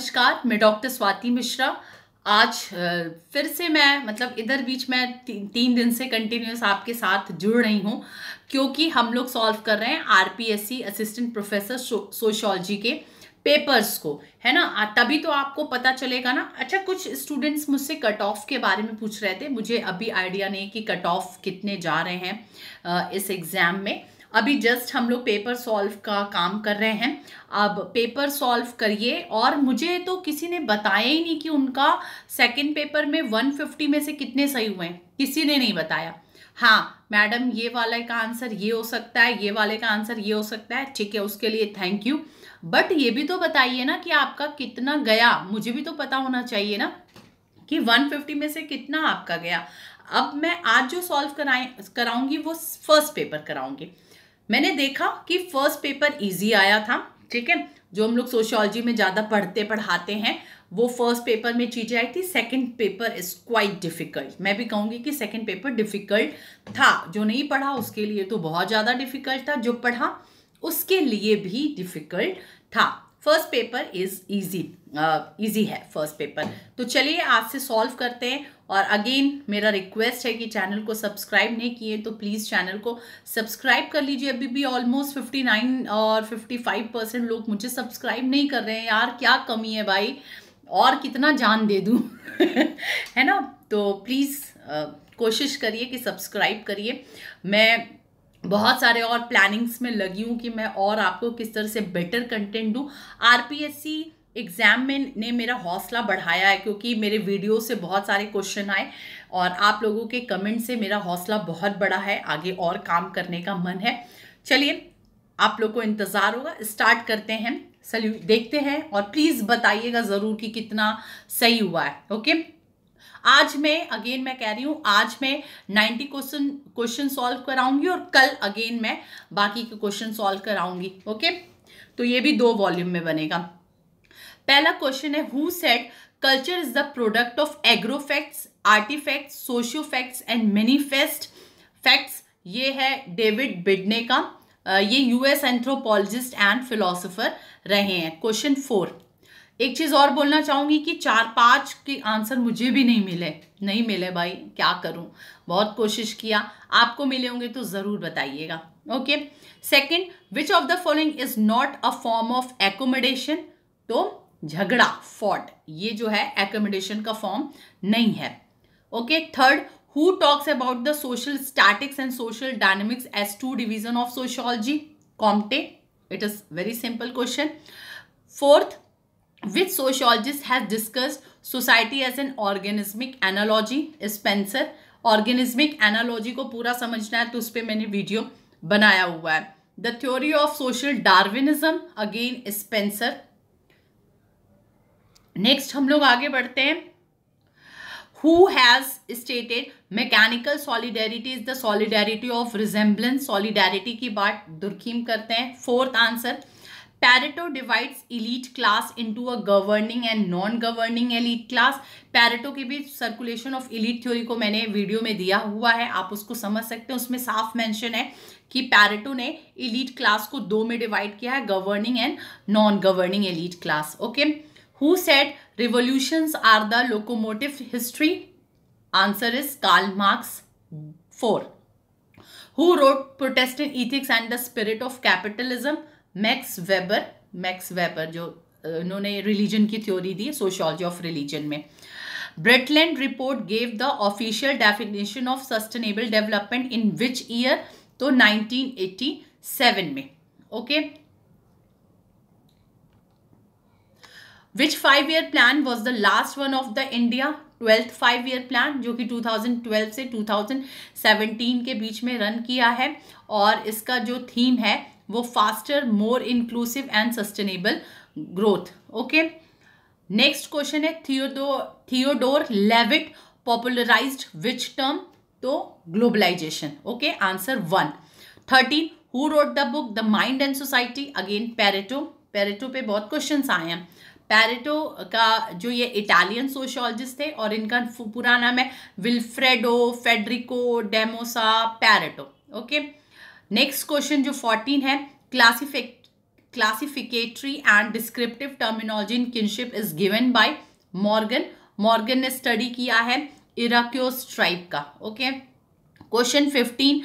नमस्कार मैं डॉक्टर स्वाति मिश्रा आज फिर से मैं मतलब इधर बीच में ती, तीन दिन से कंटिन्यूस आपके साथ जुड़ रही हूँ क्योंकि हम लोग सॉल्व कर रहे हैं आरपीएससी असिस्टेंट प्रोफेसर सोशोलॉजी के पेपर्स को है ना तभी तो आपको पता चलेगा ना अच्छा कुछ स्टूडेंट्स मुझसे कट ऑफ के बारे में पूछ रहे थे मुझे अभी आइडिया नहीं कि कट ऑफ कितने जा रहे हैं इस एग्ज़ाम में अभी जस्ट हम लोग पेपर सॉल्व का काम कर रहे हैं अब पेपर सॉल्व करिए और मुझे तो किसी ने बताया ही नहीं कि उनका सेकंड पेपर में 150 में से कितने सही हुए हैं किसी ने नहीं बताया हाँ मैडम ये वाले का आंसर ये हो सकता है ये वाले का आंसर ये हो सकता है ठीक है उसके लिए थैंक यू बट ये भी तो बताइए ना कि आपका कितना गया मुझे भी तो पता होना चाहिए ना कि 150 में से कितना आपका गया अब मैं आज जो सॉल्व कराए कराऊंगी वो फर्स्ट पेपर कराऊंगी मैंने देखा कि फर्स्ट पेपर इजी आया था ठीक है जो हम लोग सोशियोलॉजी में ज़्यादा पढ़ते पढ़ाते हैं वो फर्स्ट पेपर में चीज़ें आई थी second paper is quite difficult मैं भी कहूँगी कि सेकंड पेपर डिफ़िकल्ट था जो नहीं पढ़ा उसके लिए तो बहुत ज़्यादा डिफ़िकल्ट था जो पढ़ा उसके लिए भी डिफ़िकल्ट था first paper is easy easy है फर्स्ट पेपर तो चलिए आज से सॉल्व करते हैं और अगेन मेरा रिक्वेस्ट है कि चैनल को सब्सक्राइब नहीं किए तो प्लीज़ चैनल को सब्सक्राइब कर लीजिए अभी भी ऑलमोस्ट फिफ्टी नाइन और फिफ्टी फाइव परसेंट लोग मुझे सब्सक्राइब नहीं कर रहे हैं यार क्या कमी है भाई और कितना जान दे दूँ है ना तो प्लीज़ कोशिश करिए कि सब्सक्राइब करिए मैं बहुत सारे और प्लानिंग्स में लगी हूँ कि मैं और आपको किस तरह से बेटर कंटेंट दूँ R P S C exam में ने मेरा हौसला बढ़ाया है क्योंकि मेरे वीडियो से बहुत सारे क्वेश्चन आए और आप लोगों के कमेंट से मेरा हौसला बहुत बड़ा है आगे और काम करने का मन है चलिए आप लोग को इंतज़ार होगा स्टार्ट करते हैं सल्यू देखते हैं और प्लीज़ बताइएगा ज़रूर कि कितना सही हुआ है ओके आज मैं अगेन मैं कह रही हूँ आज मैं 90 क्वेश्चन क्वेश्चन सॉल्व कराऊंगी और कल अगेन मैं बाकी के क्वेश्चन सॉल्व कराऊंगी ओके तो ये भी दो वॉल्यूम में बनेगा पहला क्वेश्चन है who said culture is the product of agro facts artifacts socio facts and manifest facts ये है डेविड बिडने का ये यूएस एंथ्रोपोलॉजिस्ट एंड फिलोसोफर रहे हैं क्वेश्चन फोर एक चीज़ और बोलना चाहूंगी कि चार पांच के आंसर मुझे भी नहीं मिले नहीं मिले भाई क्या करूँ बहुत कोशिश किया आपको मिले होंगे तो ज़रूर बताइएगा okay second which of the following is not a form of accommodation तो झगड़ा फॉट ये जो है एकोमोडेशन का फॉर्म नहीं है okay third who talks about the social statics and social dynamics as two division of sociology Comte it is very simple question fourth which sociologist has discussed society as an organismic analogy Spencer organismic analogy को पूरा समझना है तो उस पर मैंने video बनाया हुआ है the theory of social Darwinism again Spencer next हम लोग आगे बढ़ते हैं who has stated mechanical solidarity is the solidarity of resemblance solidarity की बात दुर्खीम करते हैं fourth answer Pareto divides elite class into a governing and non governing elite class Pareto के भी सर्कुलेशन ऑफ इलीट थ्योरी को मैंने video में दिया हुआ है आप उसको समझ सकते हैं उसमें साफ मेंशन है कि पैरेटो ने इलीट क्लास को दो में डिवाइड किया है governing and non governing elite class okay okay? Who said revolutions are the locomotive history answer is Karl Marx four who wrote protestant in ethics and the spirit of capitalism Max Weber Max Weber जो उन्होंने uh, religion की theory दी sociology of religion में Brundtland report gave the official definition of sustainable development in which year तो 1987 में okay which five year plan was the last one of the India twelfth five year plan जो कि 2012 से 2017 के बीच में run किया है और इसका जो थीम है वो faster more inclusive and sustainable growth okay next question है Theodore Theodore Levitt popularise which term तो globalisation okay answer one thirteen who wrote the book the mind and society again Pareto Pareto पे बहुत question आए हैं Pareto का जो ये Italian सोशोलॉजिस्ट थे और इनका पूरा नाम है Vilfredo Federico Damaso Pareto okay next question जो फोर्टीन है classificatory classificatory and descriptive terminology in kinship is given by Morgan Morgan ने स्टडी किया है इराक्योस ट्राइब का okay question fifteen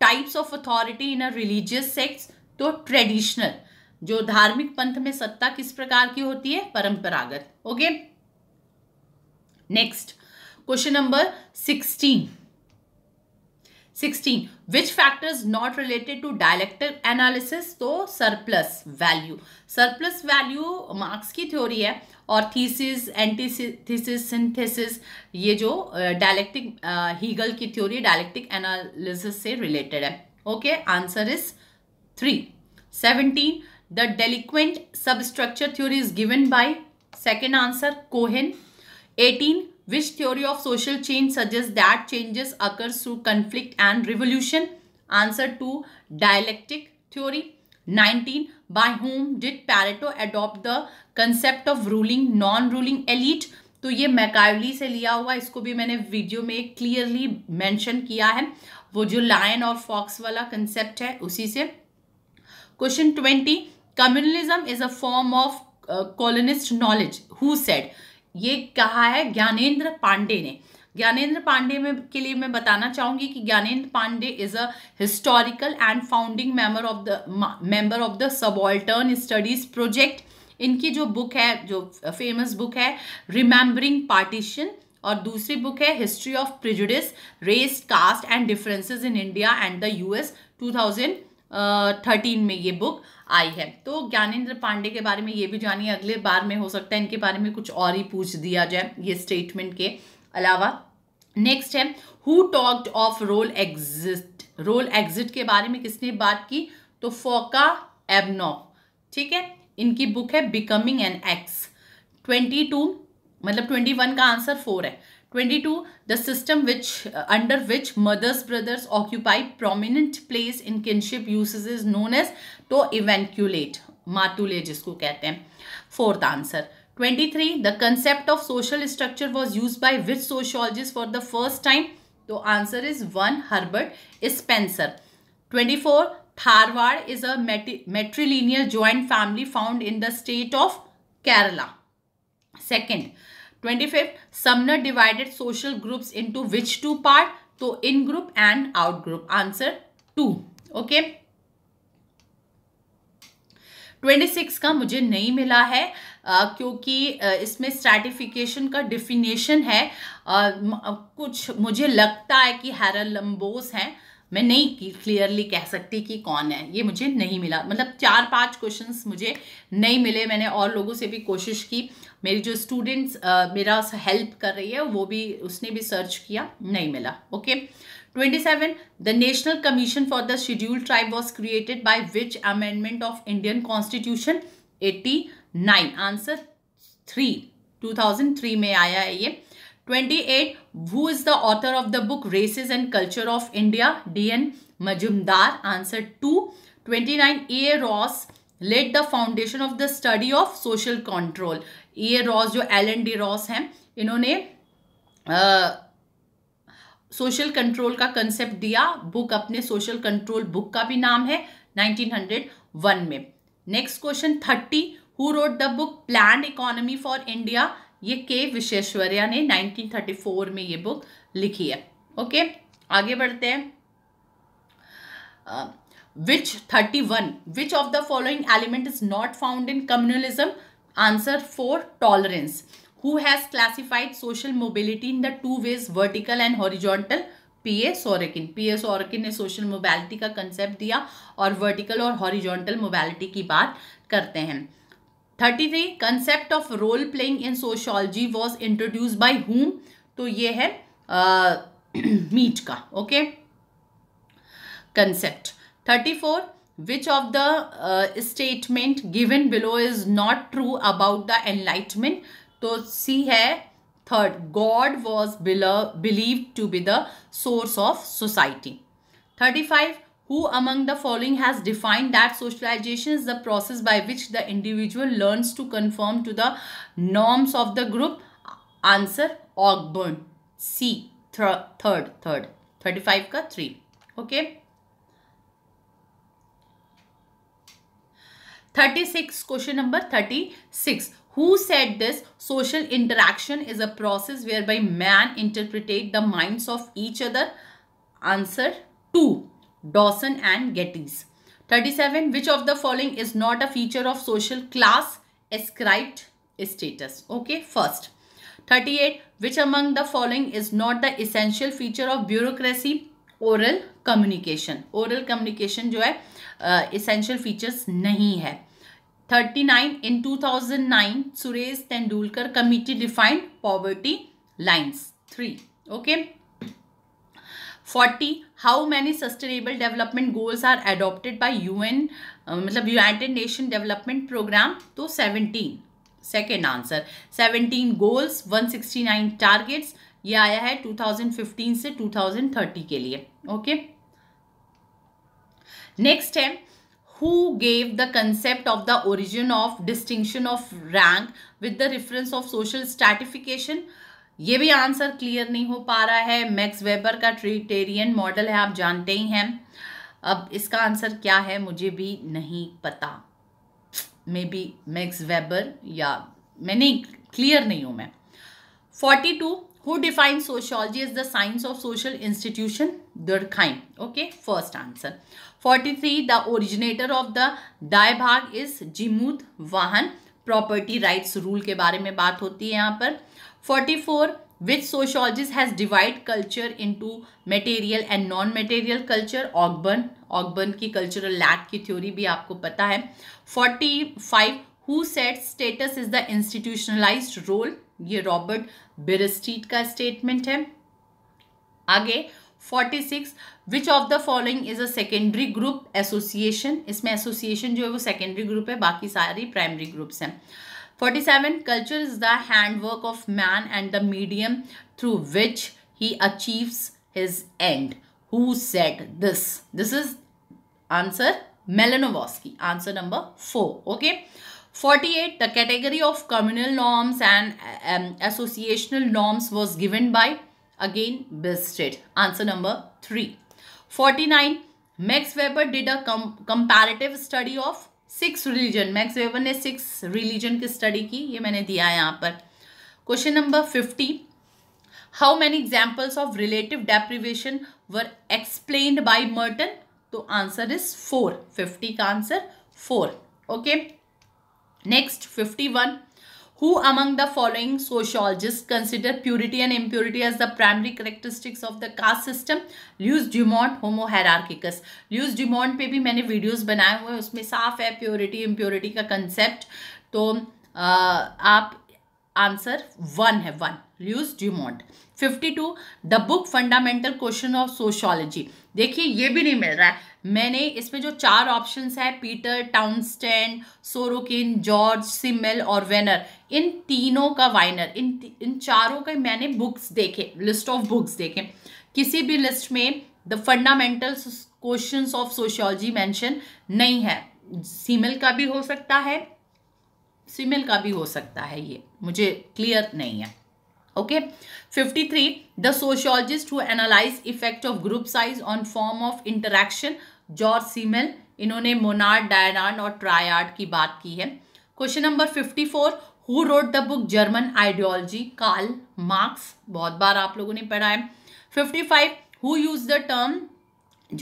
types of authority in a religious sect तो traditional जो धार्मिक पंथ में सत्ता किस प्रकार की होती है परंपरागत okay next question number sixteen sixteen which factors not related to dialectical analysis तो surplus value surplus value Marx की थ्योरी है और थीसिस एंटीथीसिस सिंथेसिस ये जो डायलेक्टिक uh, हीगल uh, की थ्योरी डायलेक्टिक एनालिसिस से रिलेटेड है okay answer is three seventeen the delinquent substructure theory is given by second answer cohen 18 which theory of social change suggests that changes occurs through conflict and revolution answer 2 dialectic theory 19 by whom did pareto adopt the concept of ruling non ruling elite तो ये मैकावली से लिया हुआ इसको भी मैंने video में clearly mention किया है वो जो लायन और फॉक्स वाला कंसेप्ट है उसी से question twenty communalism is a form of colonist knowledge who said ये कहा है ज्ञानेंद्र पांडे ने ज्ञानेंद्र पांडे में के लिए मैं बताना चाहूंगी कि Gyanendra Pandey is a historical and founding member of the member of the subaltern studies project इनकी जो बुक है जो फेमस बुक है रिमेंबरिंग पार्टीशन और दूसरी बुक है history of prejudice race caste and differences in India and the US 2000 thirteen में ये बुक आई है तो ज्ञानेन्द्र पांडे के बारे में ये भी जानिए अगले बार में हो सकता है इनके बारे में कुछ और ही पूछ दिया जाए ये स्टेटमेंट के अलावा नेक्स्ट है who talked of role exit role exit के बारे में किसने बात की तो फोका एबनो ठीक है इनकी बुक है becoming an X twenty two मतलब ट्वेंटी वन का आंसर फोर है 22 the system which uh, under which mother's brothers occupy prominent place in kinship uses is known as to evanculate मातुले जिसको कहते हैं fourth answer 23 the concept of social structure was used by which sociologist for the first time तो answer is one Herbert Spencer 24 tharavad is a matrilineal joint family found in the state of Kerala second twenty fifth Sumner divided social groups into which two part तो in group and out group answer two okay twenty six का मुझे नहीं मिला है आ, क्योंकि आ, इसमें stratification का definition है आ, कुछ मुझे लगता है कि हैरल लम्बोस हैं मैं नहीं क्लियरली कह सकती कि कौन है ये मुझे नहीं मिला मतलब चार पांच क्वेश्चंस मुझे नहीं मिले मैंने और लोगों से भी कोशिश की मेरी जो स्टूडेंट्स मेरा हेल्प कर रही है वो भी उसने भी सर्च किया नहीं मिला okay twenty seven the national commission for the scheduled tribe was created by which amendment of Indian constitution eighty nine answer three two thousand three में आया है ये twenty eight 28 who is the author of the book races and culture of india dn majumdar answer 2 29 A Ross laid the foundation of the study of social control A Ross जो L N D Ross हैं इन्होंने social uh, control का concept दिया book अपने social control book का भी नाम है नाइनटीन हंड्रेड वन में next question thirty who wrote the book plan economy for India ये के विश्वेश्वरिया ने 1934 में ये बुक लिखी है ओके आगे बढ़ते हैं which thirty one which of the following element is not found in communalism answer four tolerance has classified social mobility in the two ways vertical and horizontal P A Sorokin A Sorokin ने social मोबैलिटी का concept दिया और vertical और horizontal मोबैलिटी की बात करते हैं thirty three concept of role playing in sociology was introduce by whom तो ये है मीट मीट का okay concept thirty four which of the statement given below is not true about the enlightenment तो C है third god was believe to be the source of society thirty five Who among the following has defined that socialization is the process by which the individual learns to conform to the norms of the group? Answer Ogburn. C. third, third. 35 ka 3. Okay. 36 question number 36 who said this social interaction is a process whereby man interpretate the minds of each other answer 2 Dawson and Gettys. 37. Which of the following is not a feature of social class ascribed status? Okay, first. 38. Which among the following is not the essential feature of bureaucracy? Oral communication. Oral communication जो है uh, essential features नहीं है. 39. In 2009, Suresh Tendulkar committee defined poverty lines. 3. Okay. 40. How many sustainable development goals are adopted by U N मतलब United Nation development program तो seventeen second answer seventeen goals one sixty nine targets ये आया है two thousand fifteen से two thousand thirty के लिए okay next है who gave the concept of the origin of distinction of rank with the reference of social stratification ये भी answer clear नहीं हो पा रहा है मैक्स वेबर का ट्रिटेरियन मॉडल है आप जानते ही हैं अब इसका आंसर क्या है मुझे भी नहीं पता मे बी मैक्स वेबर या मैं नहीं क्लियर नहीं हूं मैं forty two who define sociology is the science of social institution Durkheim okay first answer forty three the originator of the भाग is Jimutavahana property rights rule के बारे में बात होती है यहाँ पर forty four which sociologist has divided culture into material and non material culture ogburn ogburn की cultural lack की theory भी आपको पता है 45 who said status is the institutionalized role ये रॉबर्ट बिरस्टीट का statement है आगे 46 which of the following is a secondary group association इसमें association जो है वो secondary group है बाकी सारी primary groups हैं 47 culture is the handwork of man and the medium through which he achieves his end who said this this is answer Melanovoski answer number 4 okay 48 the category of communal norms and um, associational norms was given by again Bistrid answer number 3 49 Max Weber did a com comparative study of six religion Max Weber ने six religion की study की ये मैंने दिया है यहाँ पर question number fifty how many examples of relative deprivation were explain by Merton तो आंसर इज फोर फिफ्टी का answer four okay next fifty one Who among the following sociologists consider purity and impurity as the primary characteristics of the caste system? Lewis Dumont, Homo hierarchicus. Lewis Dumont पे भी मैंने videos बनाए हुए हैं उसमें साफ है प्योरिटी इम्प्योरिटी का कंसेप्ट तो आ, आप आंसर वन है one Louis Dumont fifty two the book fundamental question of sociology देखिए ये भी नहीं मिल रहा है मैंने इसमें जो चार ऑप्शन है पीटर टाउनस्टैंड सोरोकिन जॉर्ज सिमल और वेनर इन तीनों का वाइनर इन इन चारों के मैंने बुक्स देखे लिस्ट ऑफ बुक्स देखे किसी भी लिस्ट में the fundamental question of sociology mention नहीं है सीमल का भी हो सकता है सिमेल का भी हो सकता है ये मुझे क्लियर नहीं है okay fifty three the sociologist who analyse effect of group size on form of interaction George Simmel इन्होंने मोनार्ड डायनार्ड और ट्रायार्ड की बात की है question number fifty four who wrote the book German ideology Karl Marx बहुत बार आप लोगों ने पढ़ा है fifty five who use the term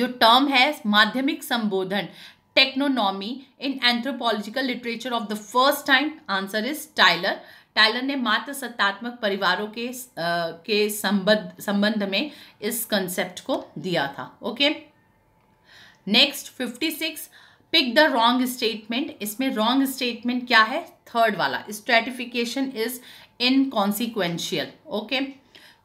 जो टर्म है माध्यमिक संबोधन teknonymy in anthropological literature of the first time answer is Tyler Tylor ने मात्र सत्तात्मक परिवारों के आ, के संबंध संबंध में इस कंसेप्ट को दिया था okay next fifty six pick the wrong statement इसमें रॉन्ग स्टेटमेंट क्या है थर्ड वाला stratification is inconsequential okay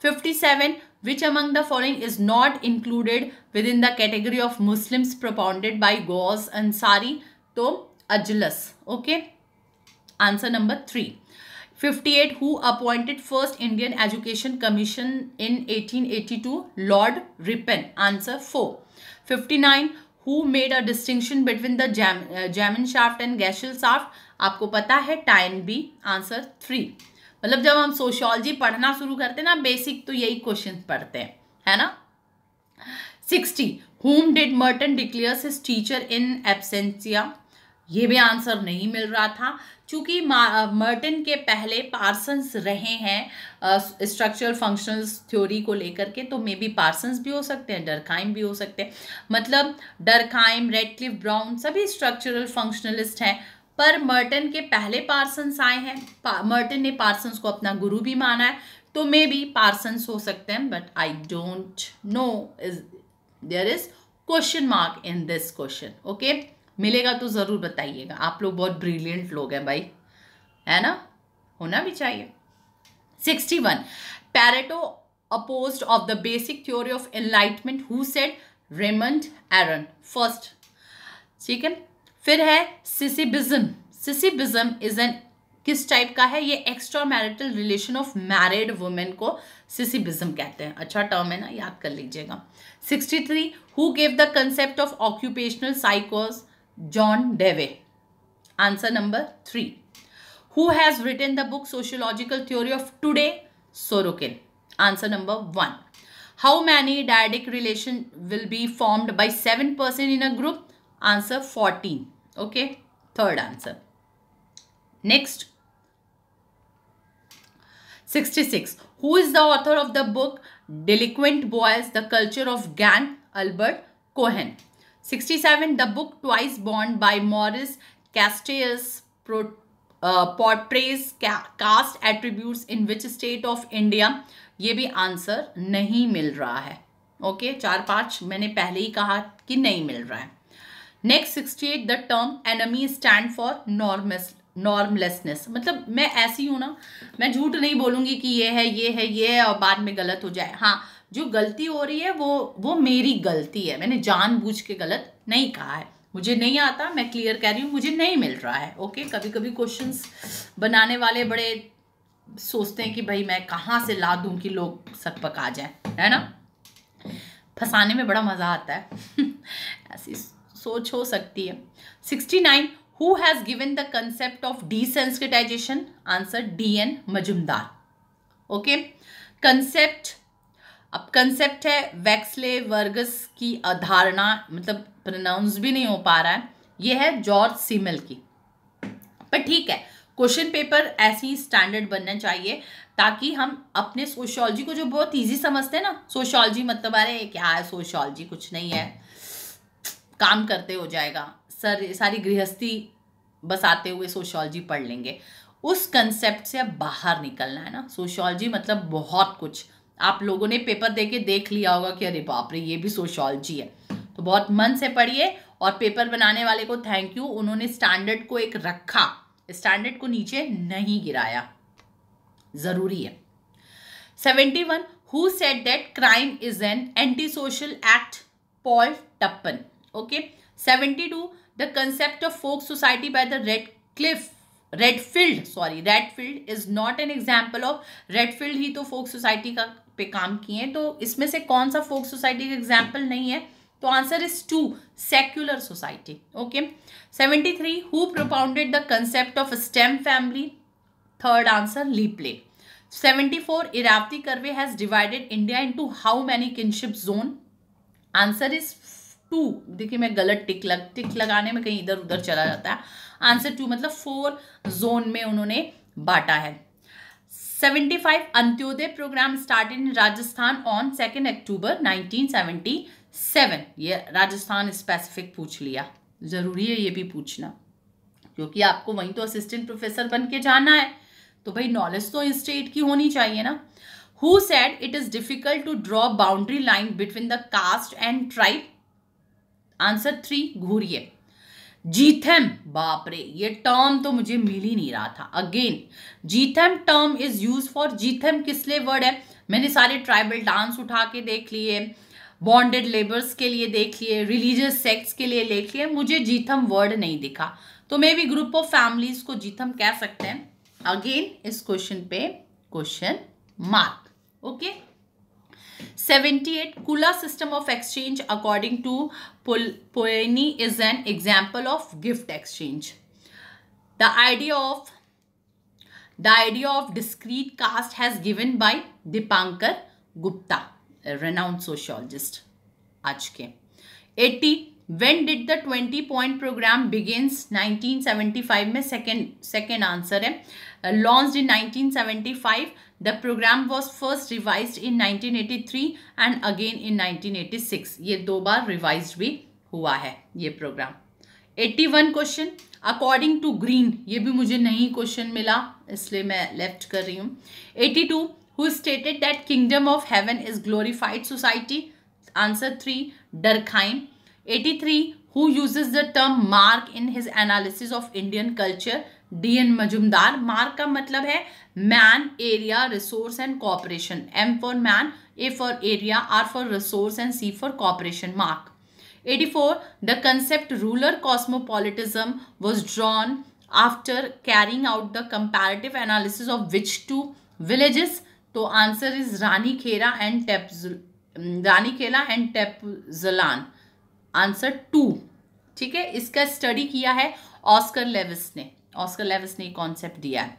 fifty seven which among the following is not included within the category of Muslims propounded by Ghaus Ansari तो ajlaf okay answer number three fifty eight who appointed first Indian education commission in eighteen eighty two Lord Ripon answer four fifty nine who made a distinction between the Gemeinschaft and Gesellschaft आपको पता है टाइन B answer three मतलब जब हम sociology पढ़ना शुरू करते हैं ना बेसिक तो यही क्वेश्चन पढ़ते हैं है ना sixty whom did Merton declares his teacher in absentia ये भी आंसर नहीं मिल रहा था चूँकि मर्टिन के पहले पार्सन्स रहे हैं स्ट्रक्चरल फंक्शनल्स थ्योरी को लेकर के तो मे बी पार्सन्स भी हो सकते हैं डरकाइम भी हो सकते हैं मतलब डरकाइम रेडक्लिफ ब्राउन सभी स्ट्रक्चरल फंक्शनलिस्ट हैं पर मर्टन के पहले पार्सन्स आए हैं पा, मर्टन ने पार्सन्स को अपना गुरु भी माना है तो मे बी पार्सन्स हो सकते हैं but I don't know is there is question mark in this question okay मिलेगा तो ज़रूर बताइएगा आप लोग बहुत ब्रिलियंट लोग हैं भाई है ना होना भी चाहिए sixty one Pareto oppose of the basic theory of enlightenment who said Raymond Aron first ठीक है फिर है सिसिबिज्म सिसिबिज्म इज एन किस टाइप का है ये extra marital relation of married women को सिसिबिज्म कहते हैं अच्छा टर्म है ना याद कर लीजिएगा sixty three who gave the concept of occupational साइकोस John Dewey. Answer number 3. Who has written the book Sociological Theory of Today? Sorokin. Answer number 1. How many dyadic relation will be formed by 7% in a group? Answer 14. Okay. Third answer. Next. 66. Who is the author of the book Delinquent Boys, The Culture of Gang? Albert Cohen. 67 the book twice born by morris castells pro, uh, portrays caste attributes in which state of india ये भी answer नहीं मिल रहा है okay okay, चार पांच मैंने पहले ही कहा कि नहीं मिल रहा है next sixty eight the term anomie stand for norms normlessness मतलब मैं ऐसी हूँ ना मैं झूठ नहीं बोलूँगी कि ये है ये है ये है और बाद में गलत हो जाए हाँ जो गलती हो रही है वो वो मेरी गलती है मैंने जानबूझ के गलत नहीं कहा है मुझे नहीं आता मैं क्लियर कह रही हूँ मुझे नहीं मिल रहा है ओके कभी कभी क्वेश्चंस बनाने वाले बड़े सोचते हैं कि भाई मैं कहाँ से ला दूँ कि लोग सक पक आ जाए है ना फंसाने में बड़ा मज़ा आता है ऐसी सोच हो सकती है sixty nine who has given the concept of desensitization answer D N Majumdar okay concept अब कंसेप्ट है वैक्सले वर्गस की अधारणा मतलब प्रनाउंस भी नहीं हो पा रहा है ये है जॉर्ज सीमल की पर ठीक है क्वेश्चन पेपर ऐसे ही स्टैंडर्ड बनना चाहिए ताकि हम अपने सोशोलॉजी को जो बहुत ईजी समझते हैं ना सोशोलॉजी मतलब अरे क्या है सोशोलॉजी कुछ नहीं है काम करते हो जाएगा सर सारी गृहस्थी बसाते हुए सोशोलॉजी पढ़ लेंगे उस कंसेप्ट से अब बाहर निकलना है ना सोशोलॉजी मतलब बहुत कुछ आप लोगों ने पेपर दे के देख लिया होगा कि अरे बाप रे ये भी सोशोलॉजी है तो बहुत मन से पढ़िए और पेपर बनाने वाले को थैंक यू उन्होंने स्टैंडर्ड को एक रखा स्टैंडर्ड को नीचे नहीं गिराया ज़रूरी है seventy one who said that crime is an anti social act Paul Tappan okay seventy two the concept of folk society by the Redcliff Redfield sorry Redfield is not an example of Redfield ही तो folk society का पे काम किए हैं तो इसमें से कौन सा फोक सोसाइटी का एग्जाम्पल नहीं है तो answer is two secular society okay seventy three who propounded the concept of stem family third answer Le Play seventy four Irawati Karve has divided India to how many kinship zone answer is two देखिए मैं गलत टिक लग टिक लगाने में कहीं इधर उधर चला जाता है आंसर टू मतलब फोर जोन में उन्होंने बांटा है 75 Antyodaya program start in Rajasthan on second October 1977 ये राजस्थान स्पेसिफिक पूछ लिया ज़रूरी है ये भी पूछना क्योंकि आपको वहीं तो असिस्टेंट प्रोफेसर बन के जाना है तो भाई नॉलेज तो इस स्टेट की होनी चाहिए ना who said it is difficult to draw boundary line between the caste and tribe answer three Ghurye जीथेम बाप रे ये टर्म तो मुझे मिल ही नहीं रहा था अगेन जीथेम टर्म इज यूज फॉर जीथेम किस लिए वर्ड है मैंने सारे ट्राइबल डांस उठा के देख लिए बॉन्डेड लेबर्स के लिए देख लिए रिलीजियस सेक्ट्स के लिए देख लिए मुझे जीथम वर्ड नहीं दिखा तो may be group of families को जीथम कह सकते हैं अगेन इस क्वेश्चन पे question mark okay 78 Kula system of exchange according to Pol Poeni is an example of gift exchange. The idea of the idea of discrete caste has given by Dipankar Gupta, a renowned sociologist. Ajke. 80 when did the 20 point program begins? 1975 में second second answer है uh, launched in 1975 the program was first revise in 1983 and again in 1986 ये दो बार revise भी हुआ है ये program 81 question according to Green ये भी मुझे नहीं क्वेश्चन मिला इसलिए मैं लेफ्ट कर रही हूँ 82 two who stated that kingdom of heaven is glorified society answer three Durkheim 83 who use the term MARC in his analysis of Indian culture D N Majumdar MARC का मतलब है man area resource and cooperation M for man A for area R for resource and C for cooperation MARC 84 the concept rural cosmopolitism was drawn after carrying out the comparative analysis of which to villages तो answer is Rani Khera and टेप Rani Khera and टेपजलान answer to ठीक है इसका study किया है Oscar Lewis ने Oscar Lewis ने concept दिया है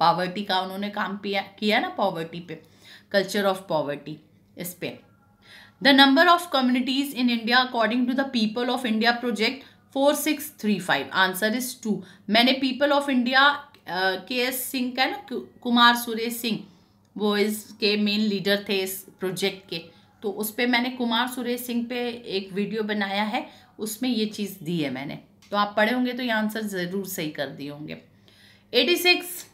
पावर्टी का उन्होंने काम किया किया ना पॉवर्टी पे कल्चर ऑफ पॉवर्टी इस पे the number of communities in India according to the people of India project four six three five answer is two मैंने पीपल ऑफ इंडिया के एस सिंह का ना कुमार सुरेश सिंह वो इसके मेन लीडर थे इस प्रोजेक्ट के तो उस पर मैंने कुमार सुरेश सिंह पे एक वीडियो बनाया है उसमें ये चीज़ दी है मैंने तो आप पढ़े होंगे तो ये आंसर ज़रूर सही कर दिए होंगे eighty six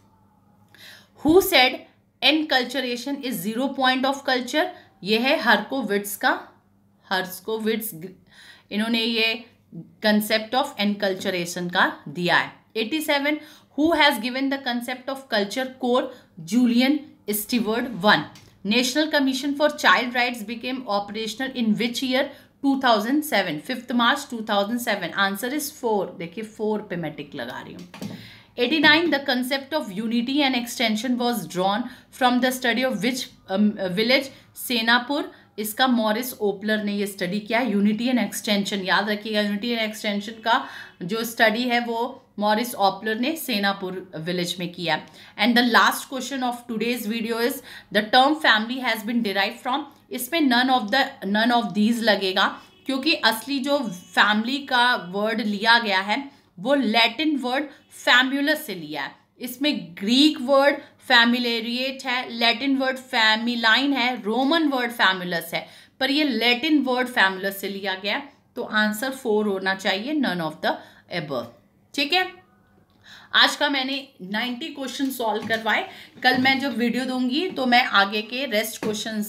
who said culturation is zero point of culture ये है हरकोविट्स का हर्सकोविट्स इन्होंने ये कंसेप्ट ऑफ एनकल्चरेशन का दिया है eighty seven who has given the concept of culture core Julian Steward one National commission for Child Rights became operational in which year 2007 fifth March 2007 answer is four देखिए four पे मैं tick लगा रही हूँ 89 the concept of unity and extension was drawn from the study of which village Senapur इसका Morris ओपलर ने ये study किया यूनिटी एंड एक्सटेंशन याद रखिएगा यूनिटी एंड एक्सटेंशन का जो स्टडी है वो मॉरिस ओपलर ने सेनापुर विलेज में किया and the last question of today's video is the term family has been derive from इसमें none of the none of these लगेगा क्योंकि असली जो फैमिली का वर्ड लिया गया है वो लैटिन वर्ड फैम्यूलस से लिया है इसमें ग्रीक वर्ड फैमिलेरिएट है लैटिन वर्ड फैमिलाइन है रोमन वर्ड फैमुलस है पर ये लैटिन वर्ड फैमुलस से लिया गया तो आंसर फोर होना चाहिए नन ऑफ द एब ठीक है आज का मैंने 90 क्वेश्चन सॉल्व करवाए कल मैं जब वीडियो दूंगी तो मैं आगे के रेस्ट क्वेश्चन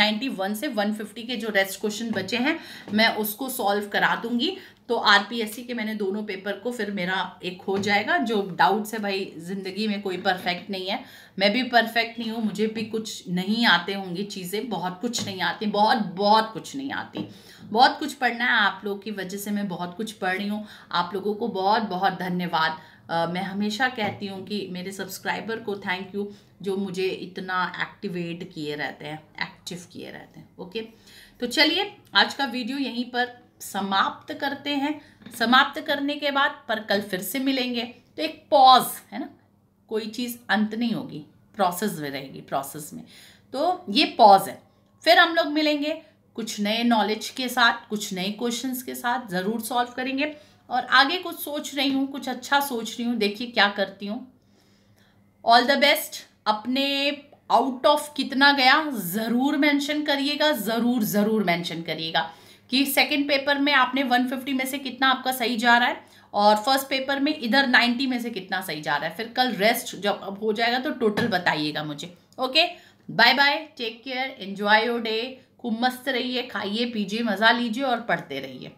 नाइन्टी वन से 150 के जो रेस्ट क्वेश्चन बचे हैं मैं उसको सॉल्व करा दूंगी तो आरपीएससी के मैंने दोनों पेपर को फिर मेरा एक हो जाएगा जो डाउट्स है भाई ज़िंदगी में कोई परफेक्ट नहीं है मैं भी परफेक्ट नहीं हूँ मुझे भी कुछ नहीं आते होंगी चीज़ें बहुत कुछ नहीं आती बहुत बहुत कुछ नहीं आती बहुत कुछ पढ़ना है आप लोग की वजह से मैं बहुत कुछ पढ़ रही हूँ आप लोगों को बहुत बहुत धन्यवाद मैं हमेशा कहती हूँ कि मेरे सब्सक्राइबर को थैंक यू जो मुझे इतना एक्टिवेट किए रहते हैं एक्टिव किए रहते हैं ओके तो चलिए आज का वीडियो यहीं पर समाप्त करते हैं समाप्त करने के बाद पर कल फिर से मिलेंगे तो एक पॉज है ना कोई चीज़ अंत नहीं होगी प्रोसेस में रहेगी प्रोसेस में तो ये पॉज है फिर हम लोग मिलेंगे कुछ नए नॉलेज के साथ कुछ नए क्वेश्चंस के साथ ज़रूर सॉल्व करेंगे और आगे कुछ सोच रही हूँ कुछ अच्छा सोच रही हूँ देखिए क्या करती हूँ ऑल द बेस्ट अपने आउट ऑफ कितना गया ज़रूर मेंशन करिएगा ज़रूर ज़रूर मेंशन करिएगा कि सेकंड पेपर में आपने 150 में से कितना आपका सही जा रहा है और फर्स्ट पेपर में इधर 90 में से कितना सही जा रहा है फिर कल रेस्ट जब अब हो जाएगा तो टोटल बताइएगा मुझे okay bye bye take care enjoy your day खूब मस्त रहिए खाइए पीजिए मज़ा लीजिए और पढ़ते रहिए